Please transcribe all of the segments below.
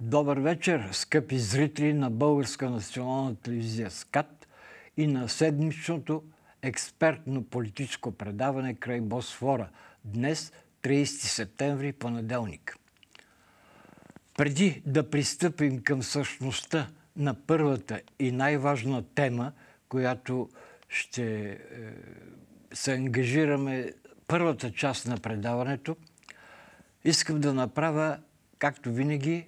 Добър вечер, скъпи зрители на Българска национална телевизия СКАТ и на седмичното експертно политическо предаване край Босфора. Днес, 30 септември, понеделник. Преди да пристъпим към същността на първата и най-важна тема, която ще е, се ангажираме първата част на предаването, искам да направя, както винаги,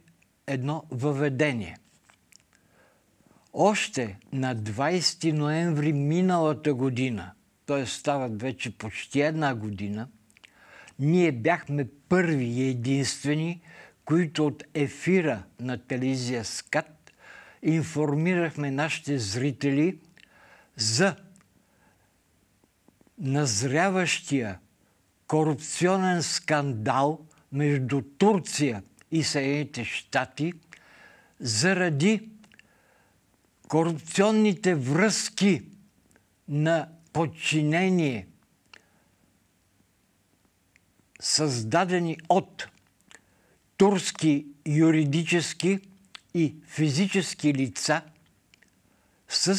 едно въведение. Още на 20 ноември миналата година, т.е. стават вече почти една година, ние бяхме първи и единствени, които от ефира на телевизия СКАТ информирахме нашите зрители за назряващия корупционен скандал между Турция и Съединените щати заради корупционните връзки на подчинение, създадени от турски юридически и физически лица с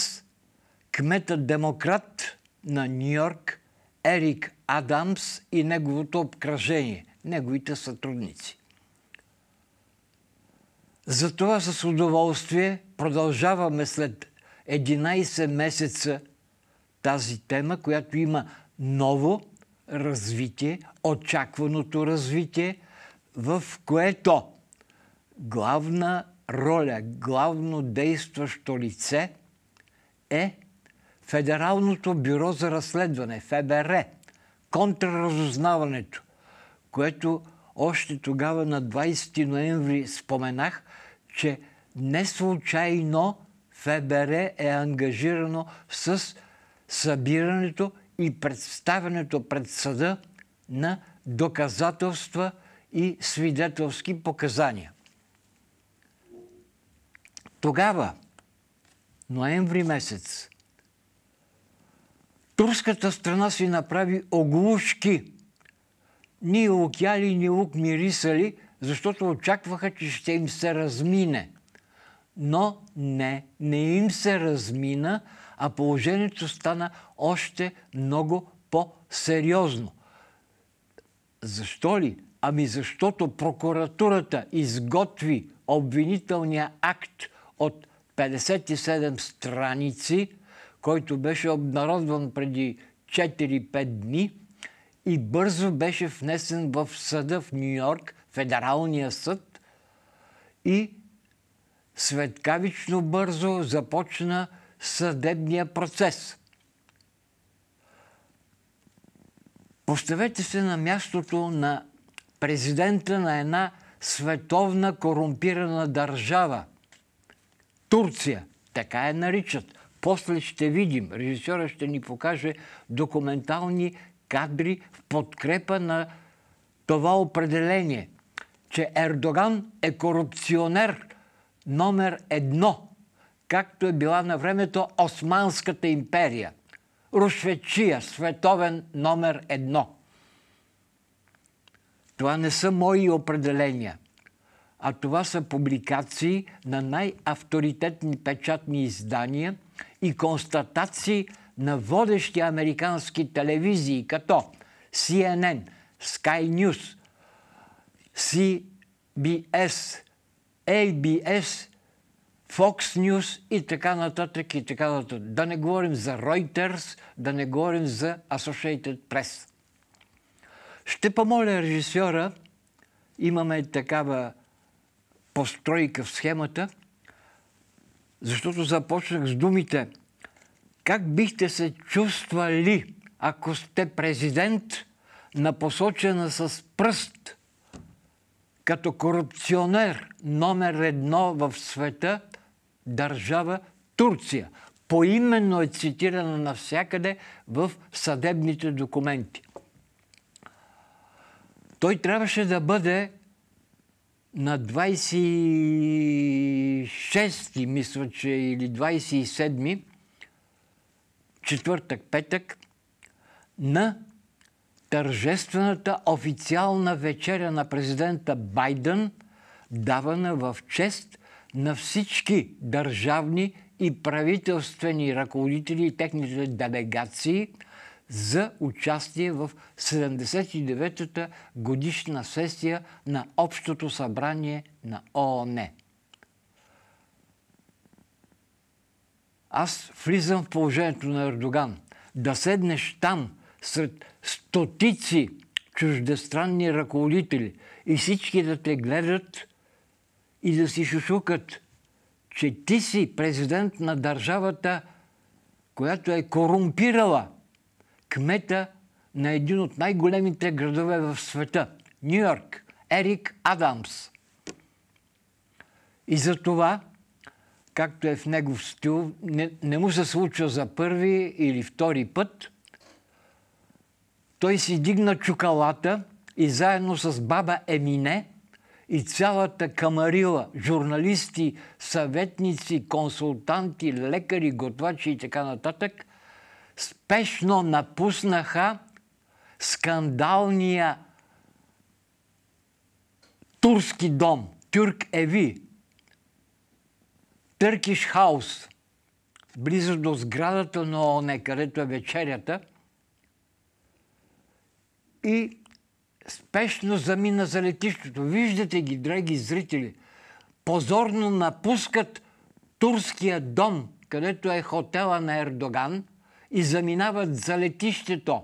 кмета демократ на Нью-Йорк Ерик Адамс и неговото обкръжение, неговите сътрудници. Затова с удоволствие продължаваме след 11 месеца тази тема, която има ново развитие, очакваното развитие, в което главна роля, главно действащо лице е Федералното бюро за разследване, ФБР, контрразузнаването, което още тогава на 20 ноември споменах, че не случайно ФБР е ангажирано с събирането и представянето пред съда на доказателства и свидетелски показания. Тогава, ноември месец, турската страна си направи оглушки. Ни лук ни лук мирисали – защото очакваха, че ще им се размине. Но не, не им се размина, а положението стана още много по-сериозно. Защо ли? Ами защото прокуратурата изготви обвинителния акт от 57 страници, който беше обнародван преди 4-5 дни – и бързо беше внесен в съда в Нью-Йорк, федералния съд, и светкавично бързо започна съдебния процес. Поставете се на мястото на президента на една световна корумпирана държава. Турция. Така я наричат. После ще видим. Режисьора ще ни покаже документални кадри в подкрепа на това определение, че Ердоган е корупционер номер едно, както е била на времето Османската империя. Рушвечия, световен номер едно. Това не са мои определения, а това са публикации на най-авторитетни печатни издания и констатации – на водещи американски телевизии, като CNN, Sky News, CBS, ABS, Fox News и така нататък и така нататък. Да не говорим за Reuters, да не говорим за Associated Press. Ще помоля режисьора, имаме такава постройка в схемата, защото започнах с думите – как бихте се чувствали, ако сте президент на посочена с пръст като корупционер номер едно в света държава Турция? Поименно е цитирана навсякъде в съдебните документи. Той трябваше да бъде на 26-ти, мисля, че или 27-ми, четвъртък, петък, на тържествената официална вечеря на президента Байден, давана в чест на всички държавни и правителствени ръководители и техните делегации за участие в 79-та годишна сесия на Общото събрание на ООН. аз влизам в положението на Ердоган. Да седнеш там сред стотици чуждестранни ръководители и всички да те гледат и да си шушукат, че ти си президент на държавата, която е корумпирала кмета на един от най-големите градове в света – Нью-Йорк, Ерик Адамс. И за това – както е в негов стил, не, не му се случва за първи или втори път. Той си дигна чукалата и заедно с баба Емине и цялата камарила, журналисти, съветници, консултанти, лекари, готвачи и така нататък, спешно напуснаха скандалния турски дом, Тюрк Еви, Търкиш хаус, близо до сградата на ООН, където е вечерята, и спешно замина за летището. Виждате ги, драги зрители, позорно напускат турския дом, където е хотела на Ердоган, и заминават за летището.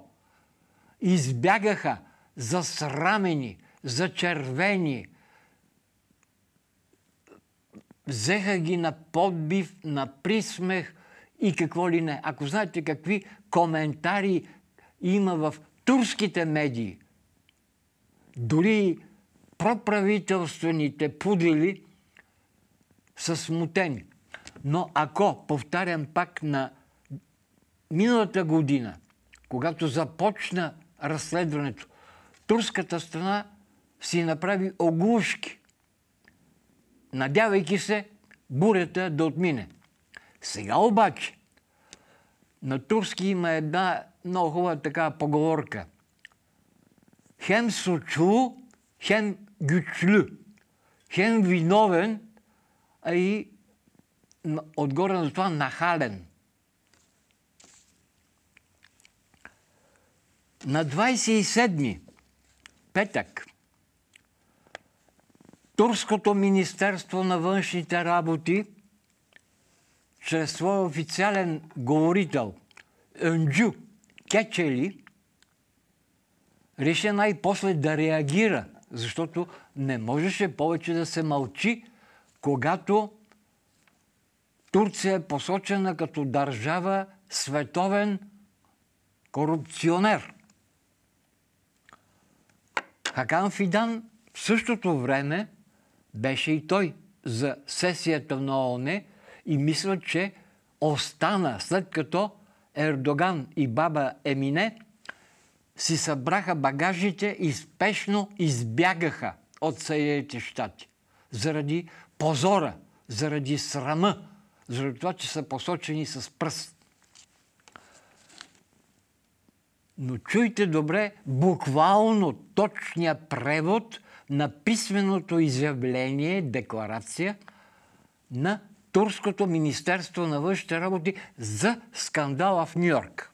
Избягаха засрамени, зачервени, взеха ги на подбив, на присмех и какво ли не. Ако знаете какви коментари има в турските медии, дори проправителствените пудели са смутени. Но ако, повтарям пак на миналата година, когато започна разследването, турската страна си направи оглушки надявайки се бурята да отмине. Сега обаче на турски има една много хубава така поговорка. Хем сочу, хем гючлю. Хем виновен, а и отгоре на това нахален. На 27-ми, петък, Турското Министерство на външните работи чрез своя официален говорител Енджу Кечели реши най-после да реагира, защото не можеше повече да се мълчи, когато Турция е посочена като държава световен корупционер. Хакан Фидан в същото време беше и той за сесията на ООН и мисля, че остана след като Ердоган и баба Емине си събраха багажите и спешно избягаха от Съединените щати. Заради позора, заради срама, заради това, че са посочени с пръст. Но чуйте добре буквално точния превод на писменото изявление, декларация на Турското Министерство на външните работи за скандала в Нью-Йорк.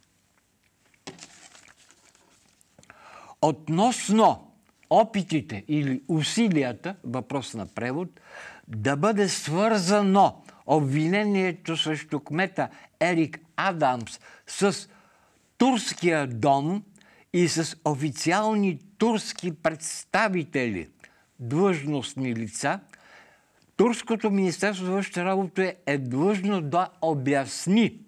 Относно опитите или усилията, въпрос на превод, да бъде свързано обвинението срещу кмета Ерик Адамс с Турския дом и с официални турски представители, длъжностни лица, Турското Министерство за външните работи е длъжно да обясни,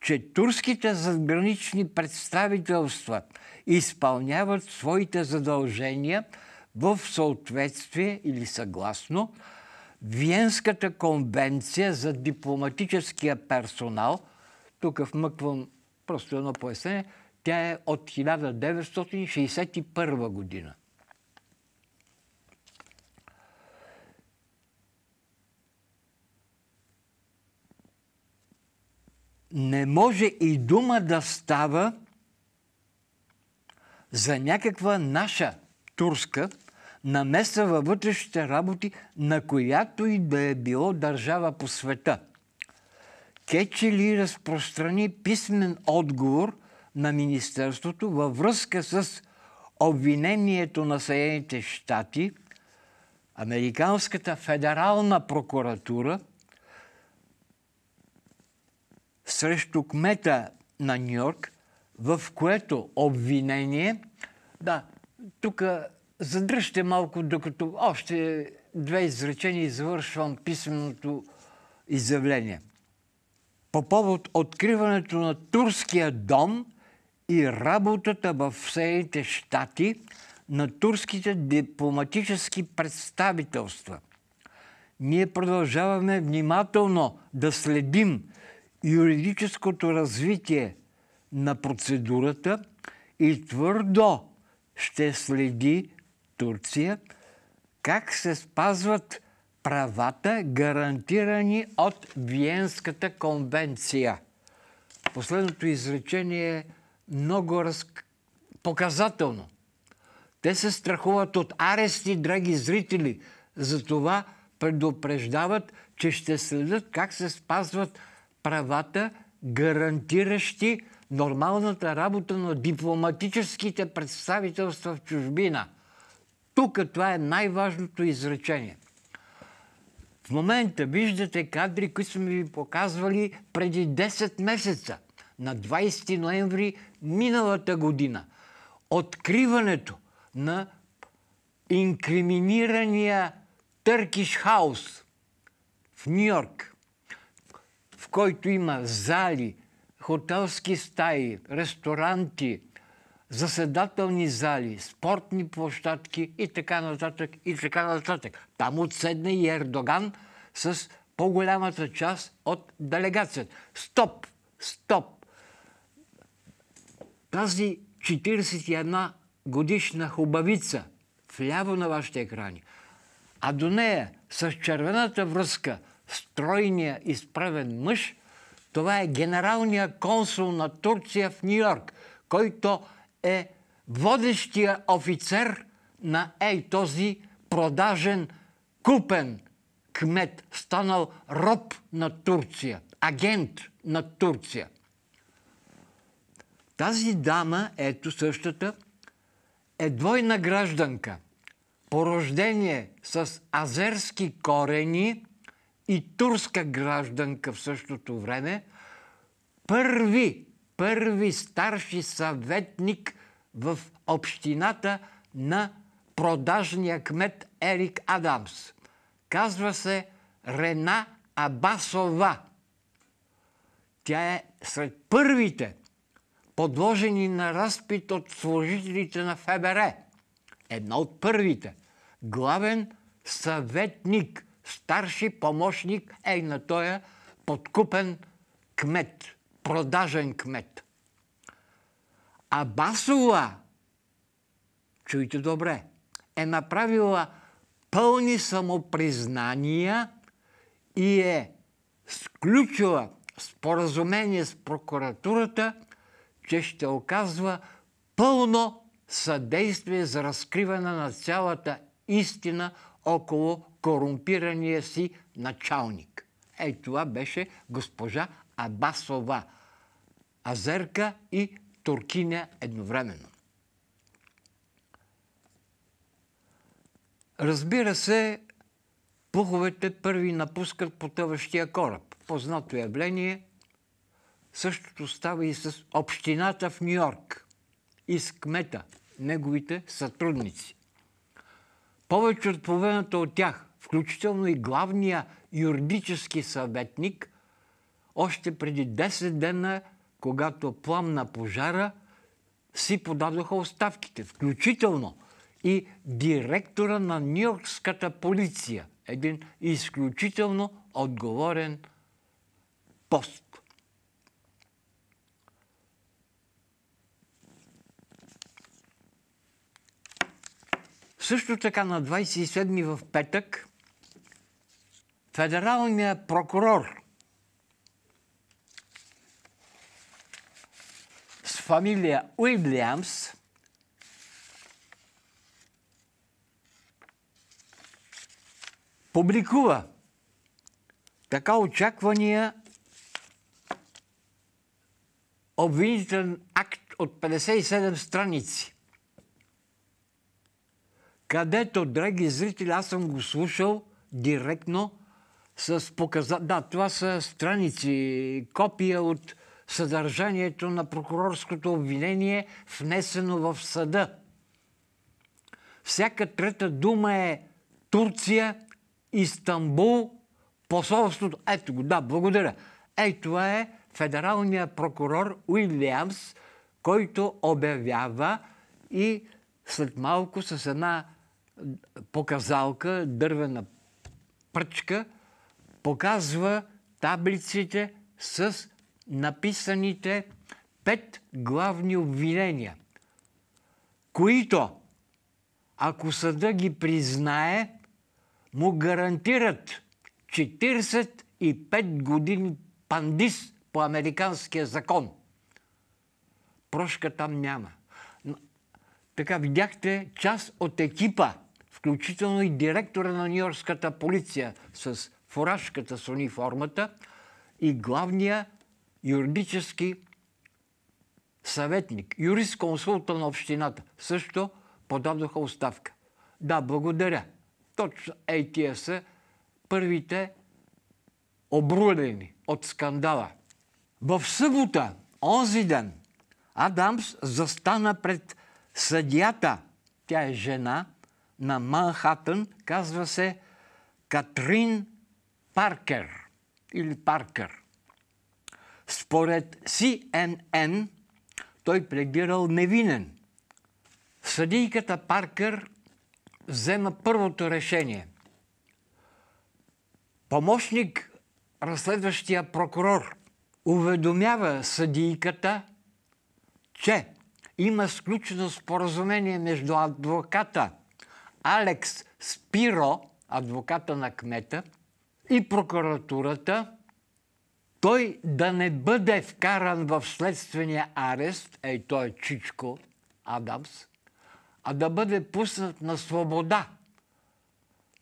че турските задгранични представителства изпълняват своите задължения в съответствие или съгласно Виенската конвенция за дипломатическия персонал. Тук вмъквам просто едно пояснение – тя е от 1961 година. Не може и дума да става за някаква наша турска намеса във вътрешните работи, на която и да е било държава по света. Кече ли разпространи писмен отговор на Министерството във връзка с обвинението на Съединените щати, Американската федерална прокуратура срещу кмета на Нью-Йорк, в което обвинение, да, тук задръжте малко, докато още две изречения извършвам писменото изявление. По повод откриването на турския дом – и работата в Съедините щати на турските дипломатически представителства. Ние продължаваме внимателно да следим юридическото развитие на процедурата и твърдо ще следи Турция как се спазват правата, гарантирани от Виенската конвенция. Последното изречение е много раз... показателно. Те се страхуват от арести, драги зрители. Затова предупреждават, че ще следят как се спазват правата, гарантиращи нормалната работа на дипломатическите представителства в чужбина. Тук това е най-важното изречение. В момента виждате кадри, които сме ви показвали преди 10 месеца, на 20 ноември миналата година откриването на инкриминирания Търкиш хаус в Нью-Йорк, в който има зали, хотелски стаи, ресторанти, заседателни зали, спортни площадки и така нататък, и така нататък. Там отседна и Ердоган с по-голямата част от делегацията. Стоп! Стоп! Тази 41 годишна хубавица вляво на вашите екрани, а до нея с червената връзка стройния изправен мъж, това е генералния консул на Турция в Нью-Йорк, който е водещия офицер на ей този продажен купен кмет, станал роб на Турция, агент на Турция – тази дама, ето същата, е двойна гражданка. По рождение с азерски корени и турска гражданка в същото време. Първи, първи старши съветник в общината на продажния кмет Ерик Адамс. Казва се Рена Абасова. Тя е сред първите – подложени на разпит от служителите на ФБР. Една от първите. Главен съветник, старши помощник е на тоя е подкупен кмет, продажен кмет. А Басова, чуйте добре, е направила пълни самопризнания и е сключила споразумение с прокуратурата – че ще оказва пълно съдействие за разкриване на цялата истина около корумпирания си началник. Ей, това беше госпожа Абасова, азерка и туркиня едновременно. Разбира се, пуховете първи напускат потъващия кораб. Познато явление – Същото става и с общината в Нью-Йорк и с кмета, неговите сътрудници. Повече от половината от тях, включително и главния юридически съветник, още преди 10 дена, когато пламна пожара, си подадоха оставките, включително и директора на Нью-Йоркската полиция, един изключително отговорен пост. Също така на 27 в петък федералният прокурор с фамилия Уилямс публикува така очаквания обвинителен акт от 57 страници – където, драги зрители, аз съм го слушал директно с показа... Да, това са страници, копия от съдържанието на прокурорското обвинение, внесено в съда. Всяка трета дума е Турция, Истанбул, посолството. Ето го, да, благодаря. Ей, това е федералният прокурор Уилямс, който обявява и след малко с една показалка, дървена пръчка, показва таблиците с написаните пет главни обвинения, които, ако съда ги признае, му гарантират 45 години пандис по американския закон. Прошка там няма. Така видяхте част от екипа – включително и директора на Нью-Йоркската полиция с фуражката с униформата и главния юридически съветник, консулта на общината, също подадоха оставка. Да, благодаря. Точно ATS са първите обрудени от скандала. В събота, онзи ден, Адамс застана пред съдията. Тя е жена – на Манхатън, казва се Катрин Паркер или Паркър. Според CNN той пледирал невинен. Съдийката Паркър взема първото решение. Помощник, разследващия прокурор, уведомява съдийката, че има сключено споразумение между адвоката Алекс Спиро, адвоката на кмета и прокуратурата, той да не бъде вкаран в следствения арест, ей той е Чичко Адамс, а да бъде пуснат на свобода.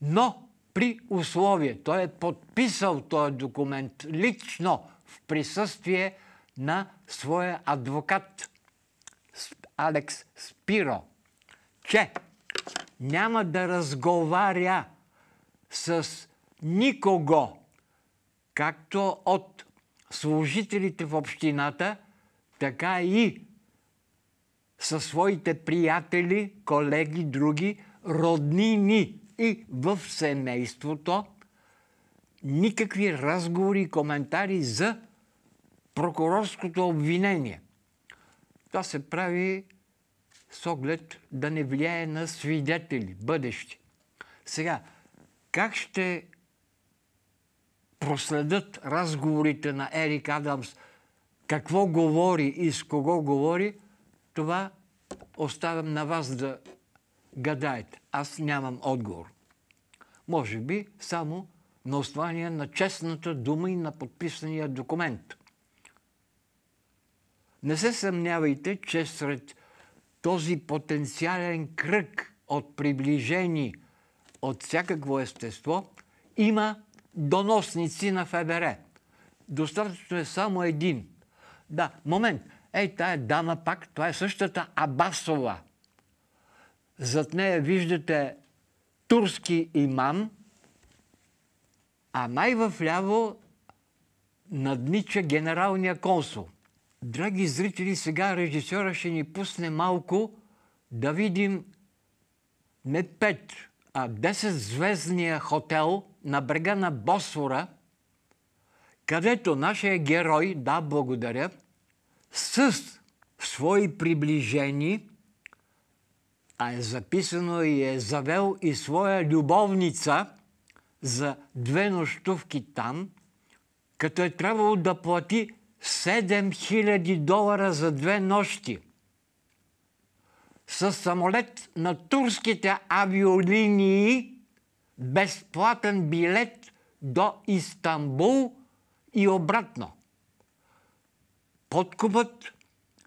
Но при условие, той е подписал този документ лично в присъствие на своя адвокат Алекс Спиро, че няма да разговаря с никого, както от служителите в общината, така и със своите приятели, колеги, други, роднини и в семейството, никакви разговори и коментари за прокурорското обвинение. Това се прави с оглед да не влияе на свидетели, бъдещи. Сега, как ще проследят разговорите на Ерик Адамс, какво говори и с кого говори, това оставям на вас да гадаете. Аз нямам отговор. Може би само на основание на честната дума и на подписания документ. Не се съмнявайте, че сред този потенциален кръг от приближени от всякакво естество има доносници на ФБР. Достатъчно е само един. Да, момент. Ей, тая дама пак, това е същата Абасова. Зад нея виждате турски имам, а най-вляво наднича генералния консул. Драги зрители, сега режисьора ще ни пусне малко да видим не пет, а 10 звездния хотел на брега на Босфора, където нашия герой, да, благодаря, с свои приближени, а е записано и е завел и своя любовница за две нощувки там, като е трябвало да плати 7000 долара за две нощи с самолет на турските авиолинии, безплатен билет до Истанбул и обратно. Подкупът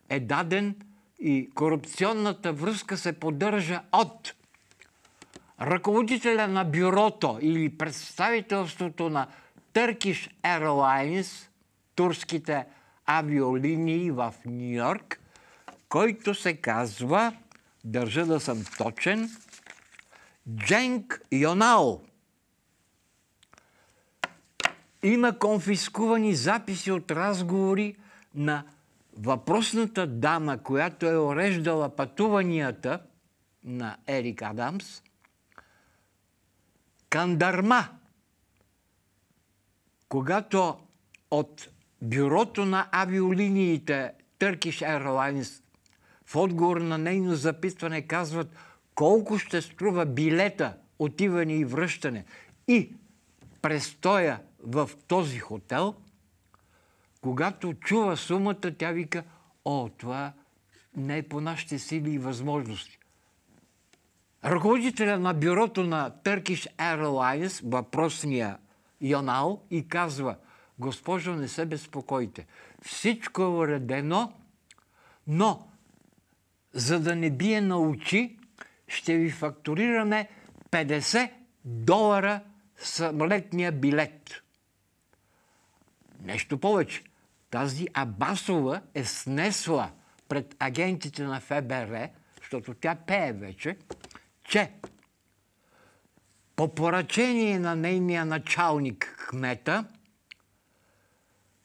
е даден и корупционната връзка се поддържа от ръководителя на бюрото или представителството на Turkish Airlines – турските авиолинии в Нью-Йорк, който се казва, държа да съм точен, Дженк Йонал. Има конфискувани записи от разговори на въпросната дама, която е ореждала пътуванията на Ерик Адамс, Кандарма, когато от Бюрото на авиолиниите Turkish Airlines в отговор на нейно запитване казват колко ще струва билета отиване и връщане и престоя в този хотел, когато чува сумата, тя вика, о, това не е по нашите сили и възможности. Ръководителя на бюрото на Turkish Airlines, въпросния Йонал, и казва – Госпожо, не се безпокойте. Всичко е уредено, но за да не бие на очи, ще ви фактурираме 50 долара самолетния билет. Нещо повече. Тази Абасова е снесла пред агентите на ФБР, защото тя пее вече, че по поръчение на нейния началник кмета –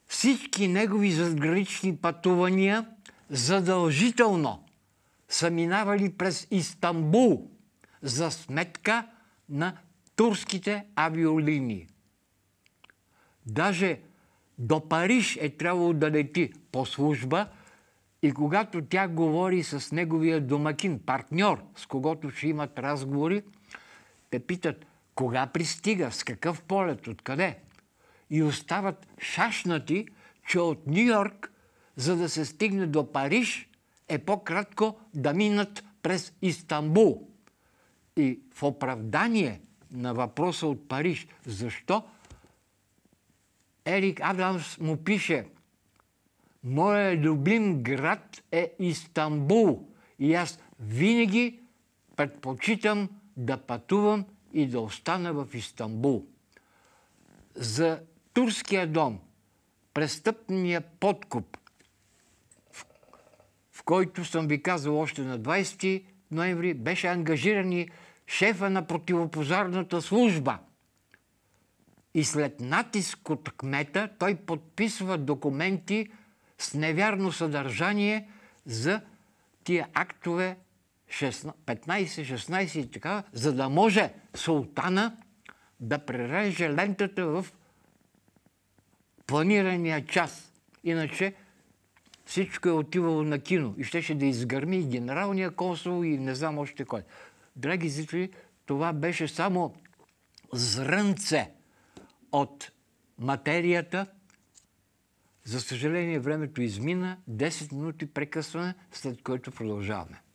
всички негови задгранични пътувания задължително са минавали през Истанбул за сметка на турските авиолинии. Даже до Париж е трябвало да лети по служба и когато тя говори с неговия домакин, партньор, с когото ще имат разговори, те питат кога пристига, с какъв полет, откъде – и остават шашнати, че от Нью-Йорк, за да се стигне до Париж, е по-кратко да минат през Истанбул. И в оправдание на въпроса от Париж, защо Ерик Адамс му пише Моя любим град е Истанбул и аз винаги предпочитам да пътувам и да остана в Истанбул. За Турския дом, престъпния подкуп, в, в който съм ви казал още на 20 ноември, беше ангажиран и шефа на противопожарната служба. И след натиск от кмета той подписва документи с невярно съдържание за тия актове 15, 16 и така, за да може султана да пререже лентата в планирания час. Иначе всичко е отивало на кино и щеше да изгърми и генералния консул и не знам още кой. Драги зрители, това беше само зрънце от материята. За съжаление, времето измина, 10 минути прекъсване, след което продължаваме.